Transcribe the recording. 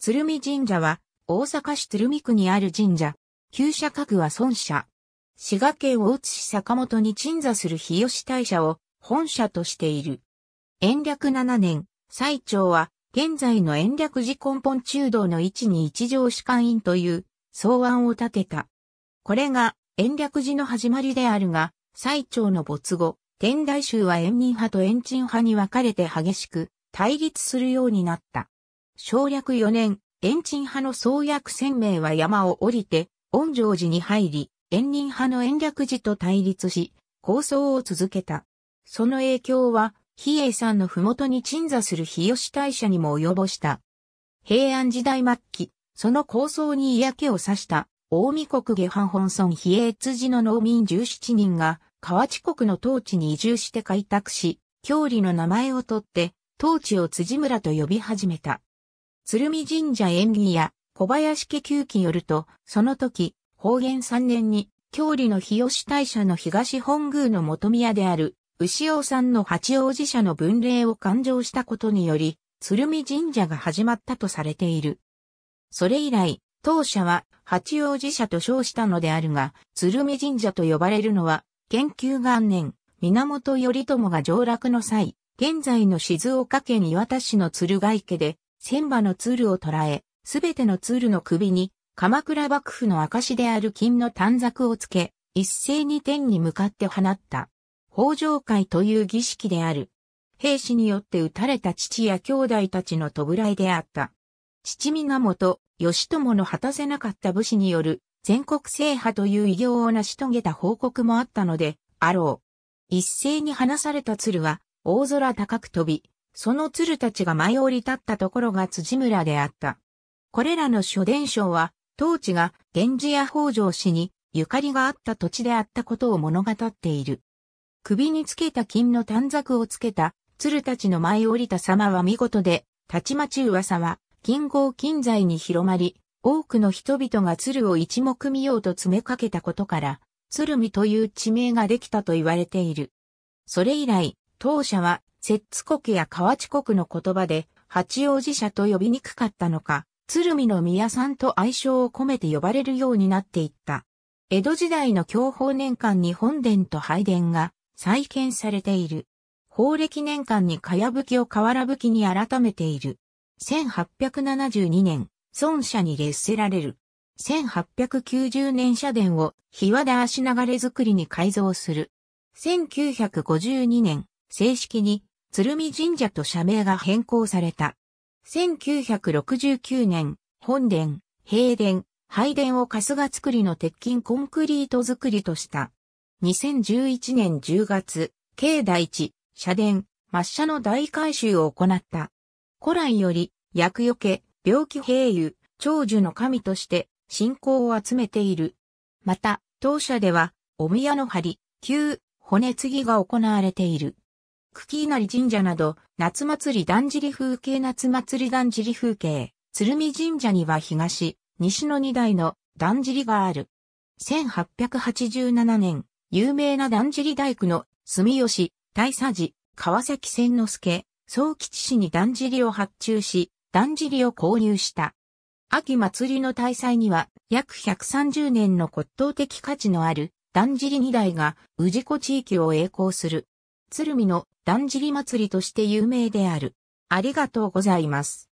鶴見神社は、大阪市鶴見区にある神社。旧社格は孫社。滋賀県大津市坂本に鎮座する日吉大社を本社としている。延暦7年、最長は、現在の延暦寺根本中道の位置に一条士官院という草案を立てた。これが延暦寺の始まりであるが、最長の没後、天台宗は延民派と延鎮派に分かれて激しく対立するようになった。省略4年、延鎮派の創薬千名は山を降りて、恩城寺に入り、延林派の延暦寺と対立し、構想を続けた。その影響は、比叡山の麓に鎮座する日吉大社にも及ぼした。平安時代末期、その構想に嫌気をさした、大見国下藩本村比叡辻の農民17人が、河内国の当地に移住して開拓し、郷里の名前を取って、当地を辻村と呼び始めた。鶴見神社縁起や小林家旧記よると、その時、方言3年に、郷里の日吉大社の東本宮の元宮である、牛尾さんの八王子社の分霊を勘定したことにより、鶴見神社が始まったとされている。それ以来、当社は八王子社と称したのであるが、鶴見神社と呼ばれるのは、研究元年、源頼朝が上洛の際、現在の静岡県岩田市の鶴ヶ池で、千馬の鶴を捕らえ、すべての鶴の首に、鎌倉幕府の証である金の短冊をつけ、一斉に天に向かって放った。法上会という儀式である。兵士によって撃たれた父や兄弟たちの弔いであった。父と、義朝の果たせなかった武士による全国制覇という偉業を成し遂げた報告もあったので、あろう。一斉に放された鶴は、大空高く飛び、その鶴たちが舞い降り立ったところが辻村であった。これらの諸伝承は、当地が源氏や北条氏にゆかりがあった土地であったことを物語っている。首につけた金の短冊をつけた鶴たちの舞い降りた様は見事で、たちまち噂は金剛金在に広まり、多くの人々が鶴を一目見ようと詰めかけたことから、鶴見という地名ができたと言われている。それ以来、当社は摂津国や河内国の言葉で、八王子社と呼びにくかったのか、鶴見の宮さんと愛称を込めて呼ばれるようになっていった。江戸時代の享保年間に本殿と拝殿が再建されている。法暦年間にかやぶきを河原ぶきに改めている。1872年、孫社に列せられる。1890年社殿を日和田足流れ作りに改造する。1952年、正式に鶴見神社と社名が変更された。1969年、本殿、平殿、拝殿を春日造りの鉄筋コンクリート造りとした。2011年10月、境内地、社殿、抹茶の大改修を行った。古来より、厄除け、病気平油、長寿の神として信仰を集めている。また、当社では、お宮の張り、旧、骨継ぎが行われている。喜稲荷神社など、夏祭りだんじり風景夏祭りだんじり風景、鶴見神社には東、西の2台のだんじりがある。1887年、有名なだんじり大工の住吉、大佐寺、川崎千之助、総吉氏にだんじりを発注し、だんじりを購入した。秋祭りの大祭には、約130年の骨董的価値のある、だんじり2台が、治子地域を栄光する。鶴見のだんじり祭りとして有名である。ありがとうございます。